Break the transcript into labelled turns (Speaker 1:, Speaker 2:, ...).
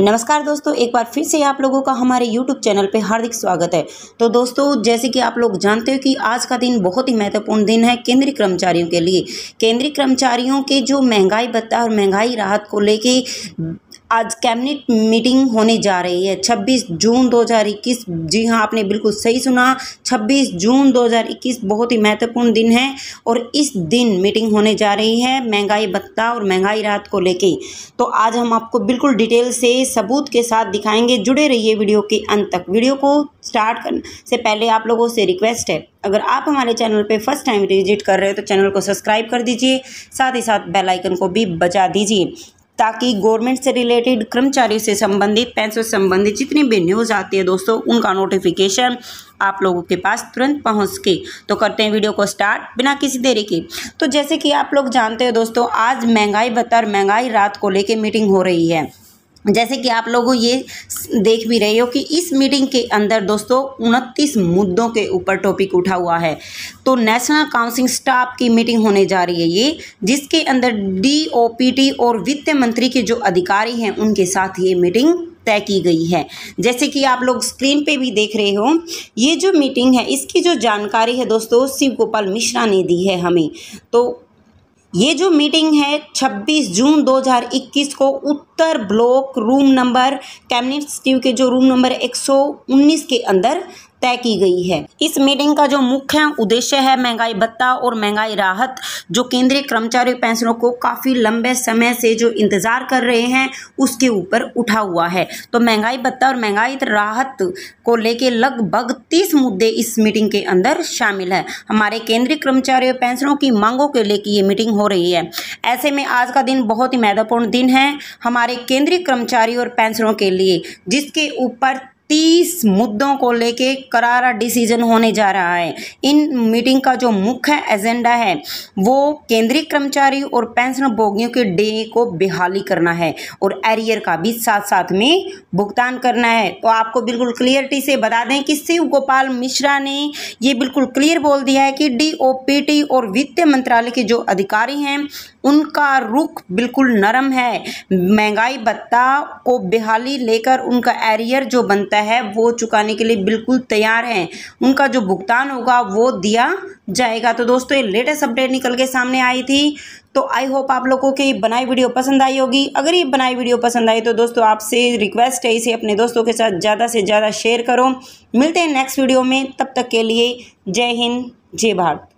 Speaker 1: नमस्कार दोस्तों एक बार फिर से आप लोगों का हमारे YouTube चैनल पे हार्दिक स्वागत है तो दोस्तों जैसे कि आप लोग जानते हो कि आज का दिन बहुत ही महत्वपूर्ण दिन है केंद्रीय कर्मचारियों के लिए केंद्रीय कर्मचारियों के जो महंगाई भत्ता और महंगाई राहत को लेके आज कैबिनेट मीटिंग होने जा रही है 26 जून 2021 जी हाँ आपने बिल्कुल सही सुना 26 जून 2021 बहुत ही महत्वपूर्ण दिन है और इस दिन मीटिंग होने जा रही है महंगाई भत्ता और महंगाई राहत को लेके तो आज हम आपको बिल्कुल डिटेल से सबूत के साथ दिखाएंगे जुड़े रहिए वीडियो के अंत तक वीडियो को स्टार्ट करने से पहले आप लोगों से रिक्वेस्ट है अगर आप हमारे चैनल पे फर्स्ट टाइम विजिट कर रहे हो तो चैनल को सब्सक्राइब कर दीजिए साथ ही साथ बेल आइकन को भी बजा दीजिए ताकि गवर्नमेंट से रिलेटेड कर्मचारियों से संबंधित पैसों से संबंधित जितनी भी न्यूज़ आती है दोस्तों उनका नोटिफिकेशन आप लोगों के पास तुरंत पहुंच के तो करते हैं वीडियो को स्टार्ट बिना किसी देरी के तो जैसे कि आप लोग जानते हो दोस्तों आज महंगाई बतर महंगाई रात को लेके मीटिंग हो रही है जैसे कि आप लोगों ये देख भी रहे हो कि इस मीटिंग के अंदर दोस्तों उनतीस मुद्दों के ऊपर टॉपिक उठा हुआ है तो नेशनल काउंसिल स्टाफ की मीटिंग होने जा रही है ये जिसके अंदर डीओपीटी और वित्त मंत्री के जो अधिकारी हैं उनके साथ ये मीटिंग तय की गई है जैसे कि आप लोग स्क्रीन पे भी देख रहे हो ये जो मीटिंग है इसकी जो जानकारी है दोस्तों शिव गोपाल मिश्रा ने दी है हमें तो ये जो मीटिंग है 26 जून 2021 को उत्तर ब्लॉक रूम नंबर कैबिनेट सचिव के जो रूम नंबर 119 के अंदर तय की गई है इस मीटिंग का जो मुख्य उद्देश्य है महंगाई भत्ता और महंगाई राहत जो केंद्रीय कर्मचारी पेंशनों को काफ़ी लंबे समय से जो इंतज़ार कर रहे हैं उसके ऊपर उठा हुआ है तो महंगाई भत्ता और महंगाई राहत को लेके लगभग तीस मुद्दे इस मीटिंग के अंदर शामिल है हमारे केंद्रीय कर्मचारी पेंशनों की मांगों के लेके ये मीटिंग हो रही है ऐसे में आज का दिन बहुत ही महत्वपूर्ण दिन है हमारे केंद्रीय कर्मचारी और पेंशनों के लिए जिसके ऊपर तीस मुद्दों को लेके करारा डिसीजन होने जा रहा है इन मीटिंग का जो मुख्य एजेंडा है वो केंद्रीय कर्मचारी और पेंशन भोगियों के डे को बेहाली करना है और एरियर का भी साथ साथ में भुगतान करना है तो आपको बिल्कुल क्लियरिटी से बता दें कि शिव गोपाल मिश्रा ने ये बिल्कुल क्लियर बोल दिया है कि डी और वित्त मंत्रालय के जो अधिकारी हैं उनका रुख बिल्कुल नरम है महंगाई भत्ता को बेहाली लेकर उनका एरियर जो बनता है वो चुकाने के लिए बिल्कुल तैयार हैं उनका जो भुगतान होगा वो दिया जाएगा तो दोस्तों ये लेटेस्ट अपडेट निकल के सामने आई थी तो आई होप आप लोगों के बनाई वीडियो पसंद आई होगी अगर ये बनाई वीडियो पसंद आई तो दोस्तों आपसे रिक्वेस्ट है इसे अपने दोस्तों के साथ ज़्यादा से ज़्यादा शेयर करो मिलते हैं नेक्स्ट वीडियो में तब तक के लिए जय हिंद जय भारत